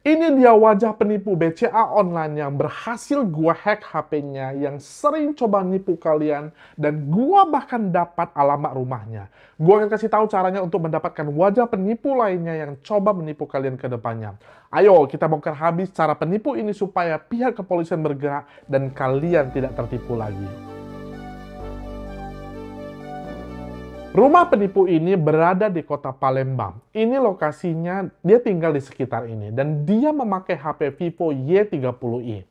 Ini dia wajah penipu BCA online yang berhasil gua hack HP-nya, yang sering coba nipu kalian, dan gua bahkan dapat alamat rumahnya. Gua akan kasih tahu caranya untuk mendapatkan wajah penipu lainnya yang coba menipu kalian ke depannya. Ayo kita bongkar habis cara penipu ini supaya pihak kepolisian bergerak dan kalian tidak tertipu lagi. Rumah penipu ini berada di kota Palembang. Ini lokasinya, dia tinggal di sekitar ini. Dan dia memakai HP Vivo Y30i.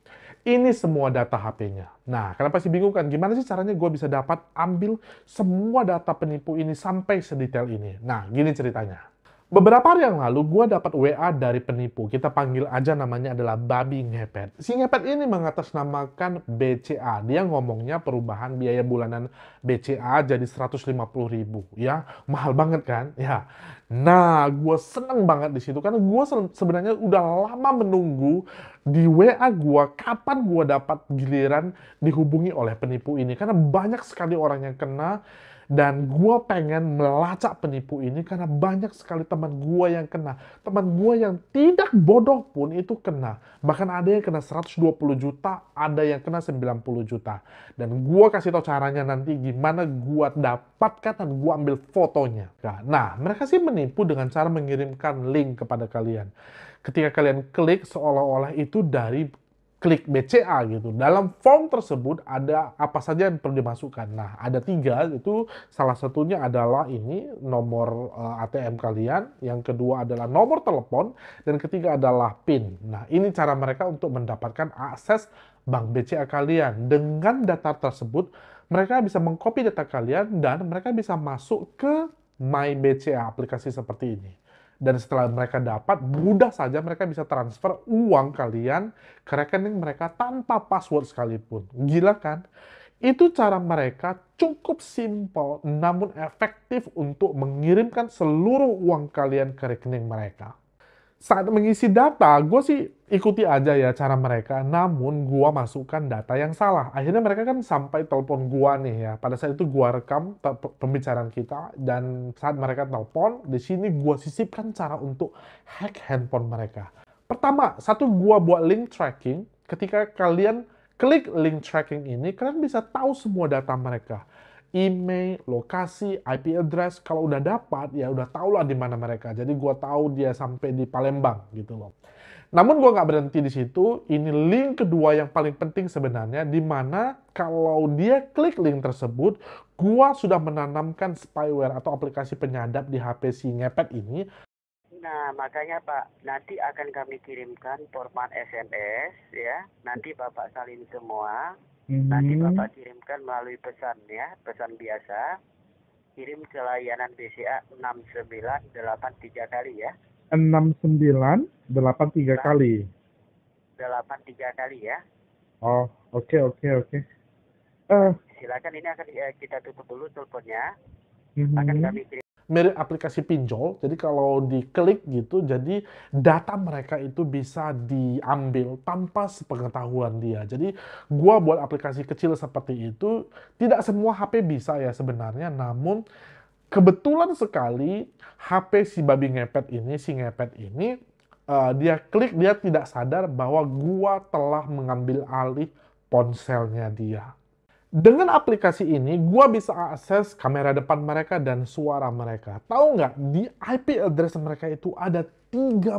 Ini semua data HP-nya. Nah, kenapa sih bingung kan? Gimana sih caranya gue bisa dapat ambil semua data penipu ini sampai sedetail ini? Nah, gini ceritanya. Beberapa hari yang lalu gue dapat WA dari penipu, kita panggil aja namanya adalah Babi Ngepet. Si Ngepet ini mengatasnamakan BCA, dia ngomongnya perubahan biaya bulanan BCA jadi 150 ribu, ya mahal banget kan? Ya, nah gue seneng banget di situ karena gue sebenarnya udah lama menunggu di WA gue kapan gue dapat giliran dihubungi oleh penipu ini karena banyak sekali orang yang kena dan gue pengen melacak penipu ini karena banyak sekali teman gue yang kena. Teman gue yang tidak bodoh pun itu kena. Bahkan ada yang kena 120 juta, ada yang kena 90 juta. Dan gue kasih tau caranya nanti gimana gue dapatkan dan gue ambil fotonya. Nah, nah, mereka sih menipu dengan cara mengirimkan link kepada kalian. Ketika kalian klik seolah-olah itu dari klik BCA gitu. Dalam form tersebut ada apa saja yang perlu dimasukkan. Nah, ada tiga itu salah satunya adalah ini nomor uh, eh, ATM kalian, yang kedua adalah nomor telepon, dan ketiga adalah PIN. Nah, ini cara mereka untuk mendapatkan akses bank BCA kalian. Dengan data tersebut, mereka bisa mengcopy data kalian dan mereka bisa masuk ke My BCA aplikasi seperti ini dan setelah mereka dapat, mudah saja mereka bisa transfer uang kalian ke rekening mereka tanpa password sekalipun. Gila kan? Itu cara mereka cukup simple namun efektif untuk mengirimkan seluruh uang kalian ke rekening mereka saat mengisi data, gue sih ikuti aja ya cara mereka. Namun gue masukkan data yang salah. Akhirnya mereka kan sampai telepon gue nih ya. Pada saat itu gue rekam pembicaraan kita dan saat mereka telepon, di sini gue sisipkan cara untuk hack handphone mereka. Pertama, satu gue buat link tracking. Ketika kalian klik link tracking ini, kalian bisa tahu semua data mereka email, lokasi, IP address. Kalau udah dapat, ya udah tau lah di mana mereka. Jadi gue tahu dia sampai di Palembang gitu loh. Namun gue nggak berhenti di situ. Ini link kedua yang paling penting sebenarnya, di mana kalau dia klik link tersebut, gue sudah menanamkan spyware atau aplikasi penyadap di HP si ngepet ini. Nah, makanya Pak, nanti akan kami kirimkan format SMS ya. Nanti Bapak salin semua, Hmm. Nanti Bapak kirimkan melalui pesan ya, pesan biasa. Kirim ke layanan BCA 6983 kali ya. 6983 kali. 83 kali ya. Oh, oke okay, oke okay, oke. Okay. Uh. Eh. Silakan ini akan eh, kita tutup dulu teleponnya. Mm -hmm. Akan kami kirim mirip aplikasi pinjol. Jadi kalau diklik gitu, jadi data mereka itu bisa diambil tanpa sepengetahuan dia. Jadi gua buat aplikasi kecil seperti itu, tidak semua HP bisa ya sebenarnya, namun kebetulan sekali HP si babi ngepet ini, si ngepet ini uh, dia klik dia tidak sadar bahwa gua telah mengambil alih ponselnya dia. Dengan aplikasi ini, gue bisa akses kamera depan mereka dan suara mereka. Tahu nggak, di IP address mereka itu ada 32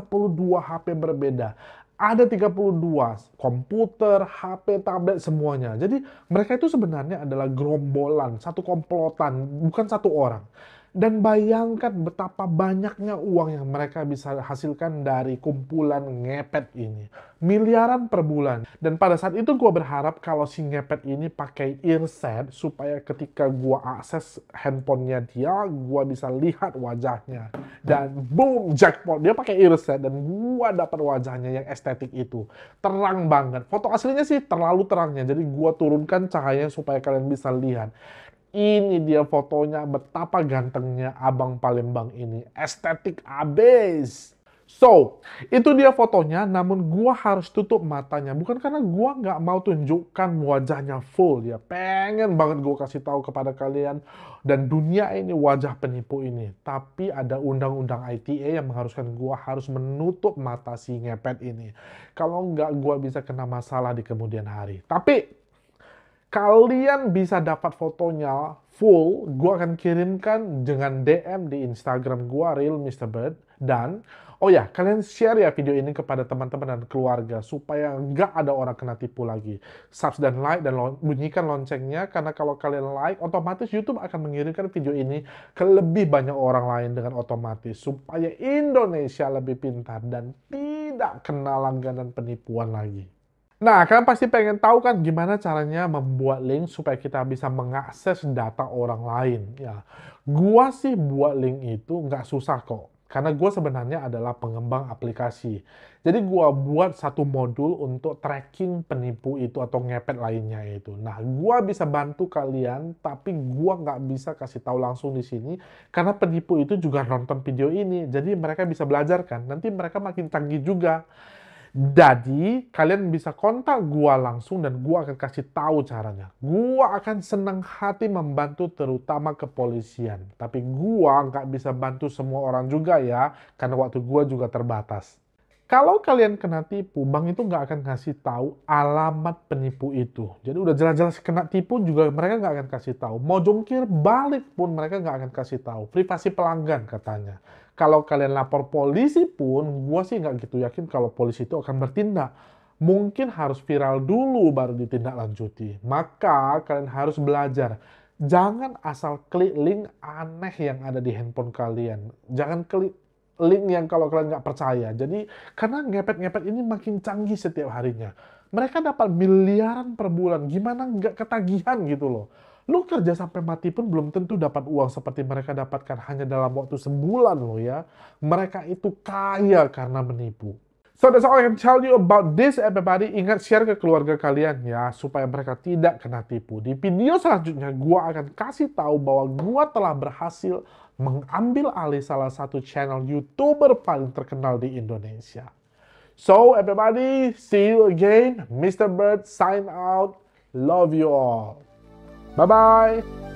HP berbeda. Ada 32 komputer, HP, tablet, semuanya. Jadi mereka itu sebenarnya adalah gerombolan, satu komplotan, bukan satu orang. Dan bayangkan betapa banyaknya uang yang mereka bisa hasilkan dari kumpulan ngepet ini. Miliaran per bulan. Dan pada saat itu gue berharap kalau si ngepet ini pakai earset supaya ketika gue akses handphonenya dia, gue bisa lihat wajahnya. Dan boom, jackpot. Dia pakai earset dan gue dapat wajahnya yang estetik itu. Terang banget. Foto aslinya sih terlalu terangnya. Jadi gue turunkan cahayanya supaya kalian bisa lihat. Ini dia fotonya betapa gantengnya abang Palembang ini. Estetik abis. So, itu dia fotonya, namun gua harus tutup matanya. Bukan karena gua nggak mau tunjukkan wajahnya full ya. Pengen banget gua kasih tahu kepada kalian dan dunia ini wajah penipu ini. Tapi ada undang-undang ITA e yang mengharuskan gua harus menutup mata si ngepet ini. Kalau nggak gua bisa kena masalah di kemudian hari. Tapi kalian bisa dapat fotonya full, gue akan kirimkan dengan DM di Instagram gua Real Mr. Bird. Dan, oh ya, kalian share ya video ini kepada teman-teman dan keluarga supaya nggak ada orang kena tipu lagi. subscribe dan like dan bunyikan loncengnya karena kalau kalian like, otomatis YouTube akan mengirimkan video ini ke lebih banyak orang lain dengan otomatis supaya Indonesia lebih pintar dan tidak kena langganan penipuan lagi. Nah, kalian pasti pengen tahu kan gimana caranya membuat link supaya kita bisa mengakses data orang lain. Ya, gua sih buat link itu nggak susah kok. Karena gue sebenarnya adalah pengembang aplikasi. Jadi gue buat satu modul untuk tracking penipu itu atau ngepet lainnya itu. Nah gue bisa bantu kalian tapi gue nggak bisa kasih tahu langsung di sini. Karena penipu itu juga nonton video ini. Jadi mereka bisa belajar kan. Nanti mereka makin canggih juga. Jadi, kalian bisa kontak gua langsung dan gua akan kasih tahu caranya. Gua akan senang hati membantu terutama kepolisian. Tapi gua nggak bisa bantu semua orang juga ya, karena waktu gua juga terbatas. Kalau kalian kena tipu, bank itu nggak akan kasih tahu alamat penipu itu. Jadi udah jelas-jelas kena tipu juga mereka nggak akan kasih tahu. Mau jungkir balik pun mereka nggak akan kasih tahu. Privasi pelanggan katanya kalau kalian lapor polisi pun, gue sih nggak gitu yakin kalau polisi itu akan bertindak. Mungkin harus viral dulu baru ditindaklanjuti. Maka kalian harus belajar. Jangan asal klik link aneh yang ada di handphone kalian. Jangan klik link yang kalau kalian nggak percaya. Jadi karena ngepet-ngepet ini makin canggih setiap harinya. Mereka dapat miliaran per bulan. Gimana nggak ketagihan gitu loh Lu kerja sampai mati pun belum tentu dapat uang seperti mereka dapatkan hanya dalam waktu sebulan lo ya. Mereka itu kaya karena menipu. So that's all I can tell you about this everybody. Ingat share ke keluarga kalian ya supaya mereka tidak kena tipu. Di video selanjutnya gua akan kasih tahu bahwa gua telah berhasil mengambil alih salah satu channel YouTuber paling terkenal di Indonesia. So everybody, see you again. Mr. Bird sign out. Love you all. 拜拜。